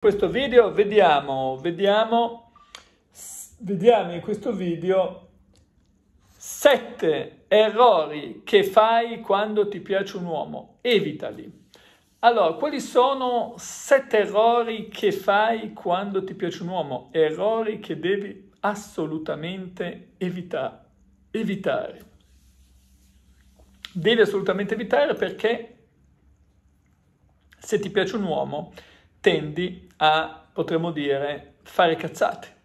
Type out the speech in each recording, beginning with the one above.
questo video vediamo, vediamo, vediamo in questo video sette errori che fai quando ti piace un uomo, evitali. Allora, quali sono sette errori che fai quando ti piace un uomo? Errori che devi assolutamente evita- evitare. Devi assolutamente evitare perché se ti piace un uomo tendi a, potremmo dire, fare cazzate.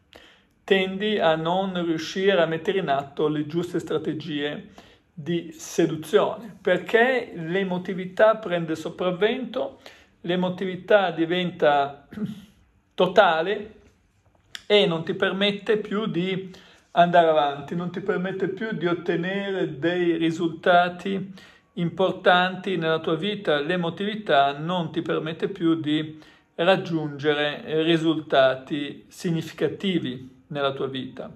Tendi a non riuscire a mettere in atto le giuste strategie di seduzione perché l'emotività prende sopravvento, l'emotività diventa totale e non ti permette più di andare avanti, non ti permette più di ottenere dei risultati importanti nella tua vita, l'emotività non ti permette più di raggiungere eh, risultati significativi nella tua vita.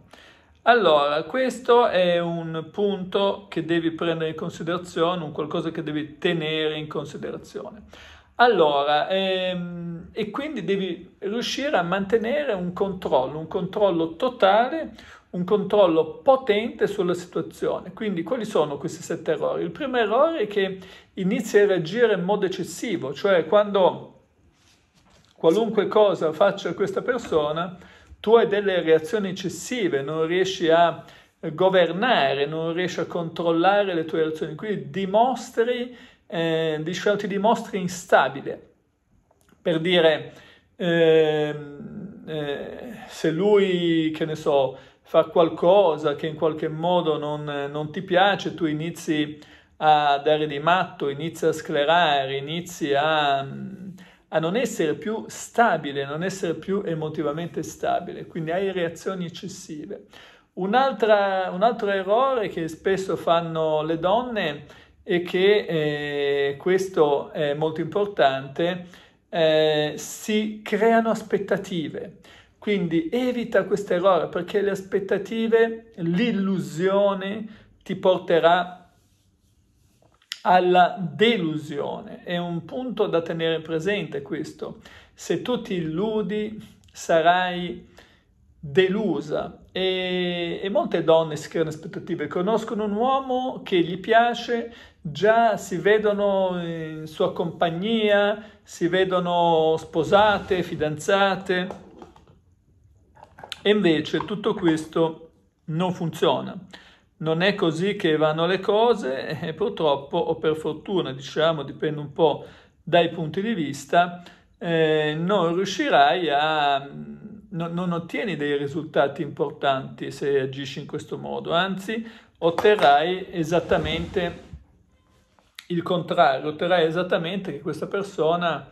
Allora, questo è un punto che devi prendere in considerazione, un qualcosa che devi tenere in considerazione. Allora, ehm, e quindi devi riuscire a mantenere un controllo, un controllo totale, un controllo potente sulla situazione. Quindi quali sono questi sette errori? Il primo errore è che inizi a reagire in modo eccessivo, cioè quando qualunque cosa faccia questa persona, tu hai delle reazioni eccessive, non riesci a governare, non riesci a controllare le tue reazioni, quindi dimostri, eh, diciamo, ti dimostri instabile. Per dire, eh, eh, se lui, che ne so, fa qualcosa che in qualche modo non, non ti piace, tu inizi a dare di matto, inizi a sclerare, inizi a a non essere più stabile, non essere più emotivamente stabile, quindi hai reazioni eccessive. un altro errore che spesso fanno le donne e che eh, questo è molto importante, eh, si creano aspettative. Quindi evita questo errore perché le aspettative, l'illusione ti porterà alla delusione. È un punto da tenere presente questo. Se tu ti illudi sarai delusa e, e molte donne si creano aspettative, conoscono un uomo che gli piace, già si vedono in sua compagnia, si vedono sposate, fidanzate e invece tutto questo non funziona non è così che vanno le cose e purtroppo o per fortuna, diciamo, dipende un po' dai punti di vista, eh, non riuscirai a... Mm, no, non ottieni dei risultati importanti se agisci in questo modo, anzi otterrai esattamente il contrario, otterrai esattamente che questa persona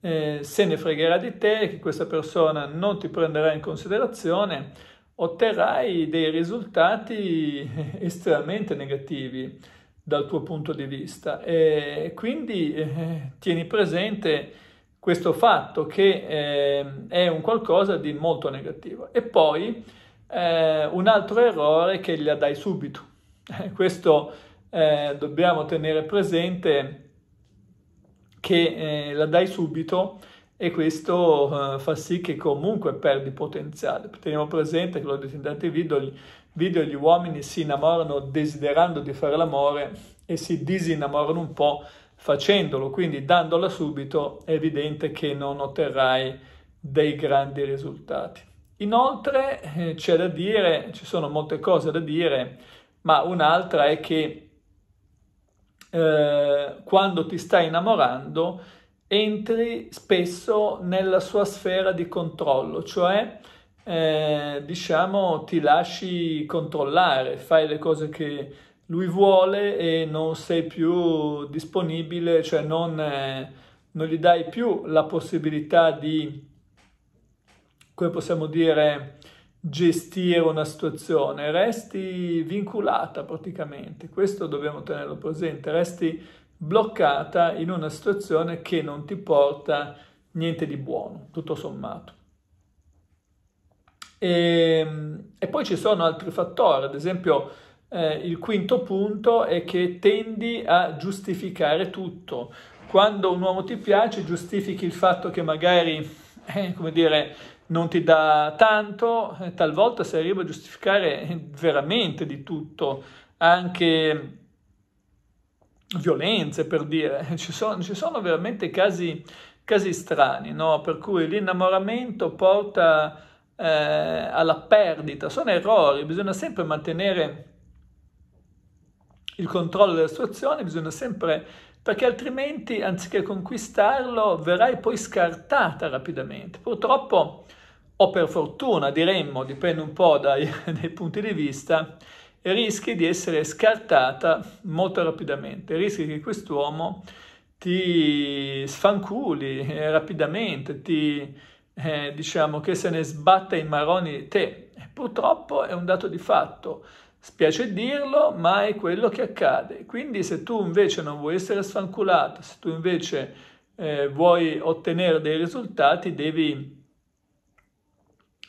eh, se ne fregherà di te, che questa persona non ti prenderà in considerazione otterrai dei risultati estremamente negativi dal tuo punto di vista e quindi eh, tieni presente questo fatto che eh, è un qualcosa di molto negativo e poi eh, un altro errore che gliela dai subito eh, questo eh, dobbiamo tenere presente che eh, la dai subito e questo uh, fa sì che comunque perdi potenziale. Teniamo presente che, lo detto in tanti video, gli, video, gli uomini si innamorano desiderando di fare l'amore e si disinnamorano un po' facendolo, quindi dandola subito è evidente che non otterrai dei grandi risultati. Inoltre eh, c'è da dire, ci sono molte cose da dire, ma un'altra è che eh, quando ti stai innamorando entri spesso nella sua sfera di controllo, cioè eh, diciamo ti lasci controllare, fai le cose che lui vuole e non sei più disponibile, cioè non, eh, non gli dai più la possibilità di, come possiamo dire, gestire una situazione, resti vinculata praticamente, questo dobbiamo tenerlo presente, resti bloccata in una situazione che non ti porta niente di buono, tutto sommato. E, ehm, e poi ci sono altri fattori, ad esempio eh, il quinto punto è che tendi a giustificare tutto. Quando un uomo ti piace giustifichi il fatto che magari, eh, come dire, non ti dà tanto, eh, talvolta si arriva a giustificare veramente di tutto, anche violenze, per dire, ci sono, ci sono veramente casi, casi strani, no? per cui l'innamoramento porta eh, alla perdita, sono errori, bisogna sempre mantenere il controllo della situazione, bisogna sempre, perché altrimenti anziché conquistarlo verrai poi scartata rapidamente. Purtroppo, o per fortuna diremmo, dipende un po' dai, dai punti di vista, e rischi di essere scartata molto rapidamente, rischi che quest'uomo ti sfanculi eh, rapidamente, ti, eh, diciamo che se ne sbatta i maroni di te. Purtroppo è un dato di fatto, spiace dirlo, ma è quello che accade. Quindi se tu invece non vuoi essere sfanculato, se tu invece eh, vuoi ottenere dei risultati, devi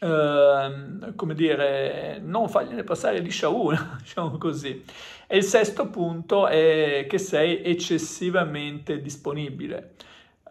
Ehm, come dire, non fargliene passare liscia una, diciamo così. E il sesto punto è che sei eccessivamente disponibile.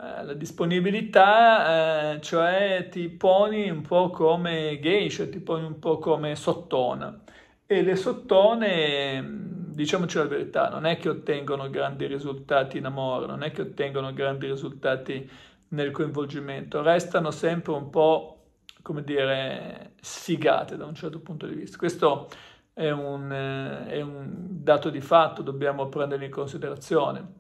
Eh, la disponibilità, eh, cioè ti poni un po' come geisha, ti poni un po' come sottona. E le sottone mm, diciamoci la verità, non è che ottengono grandi risultati in amore, non è che ottengono grandi risultati nel coinvolgimento, restano sempre un po' come dire, sfigate da un certo punto di vista. Questo è un, eh, è un dato di fatto, dobbiamo prenderlo in considerazione.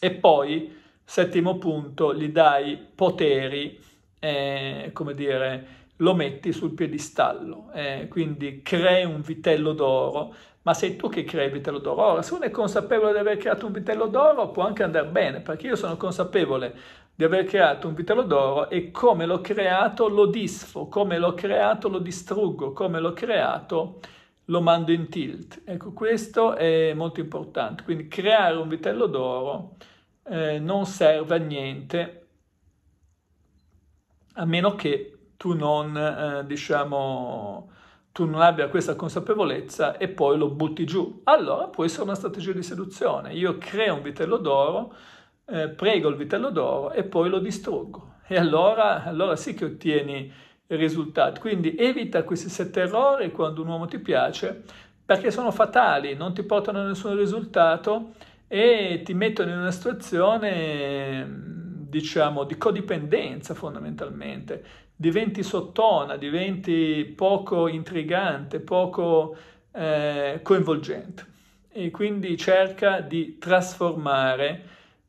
E poi, settimo punto, gli dai poteri, eh, come dire, lo metti sul piedistallo, eh, quindi crei un vitello d'oro, ma sei tu che crei il vitello d'oro. Ora, se uno è consapevole di aver creato un vitello d'oro, può anche andare bene, perché io sono consapevole di aver creato un vitello d'oro e come l'ho creato lo disfo, come l'ho creato lo distruggo, come l'ho creato lo mando in tilt. Ecco, questo è molto importante. Quindi creare un vitello d'oro eh, non serve a niente, a meno che tu non, eh, diciamo, tu non abbia questa consapevolezza e poi lo butti giù. Allora può essere una strategia di seduzione. Io creo un vitello d'oro, eh, prego il vitello d'oro e poi lo distruggo. E allora, allora sì che ottieni risultati. Quindi evita questi sette errori quando un uomo ti piace perché sono fatali, non ti portano a nessun risultato e ti mettono in una situazione diciamo di codipendenza fondamentalmente diventi sottona, diventi poco intrigante, poco eh, coinvolgente e quindi cerca di trasformare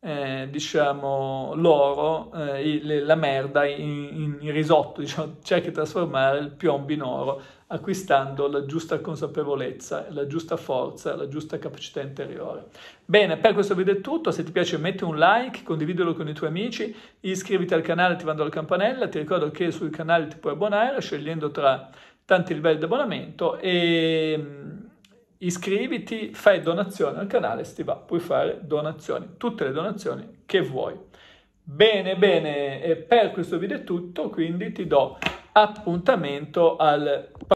eh, diciamo, l'oro, eh, la merda in, in risotto, diciamo, cerca di trasformare il piombo in oro acquistando la giusta consapevolezza, la giusta forza, la giusta capacità interiore. Bene, per questo video è tutto, se ti piace metti un like, condividilo con i tuoi amici, iscriviti al canale attivando la campanella, ti ricordo che sul canale ti puoi abbonare scegliendo tra tanti livelli di abbonamento e iscriviti, fai donazione al canale, se ti va, puoi fare donazioni, tutte le donazioni che vuoi. Bene, bene, per questo video è tutto, quindi ti do appuntamento al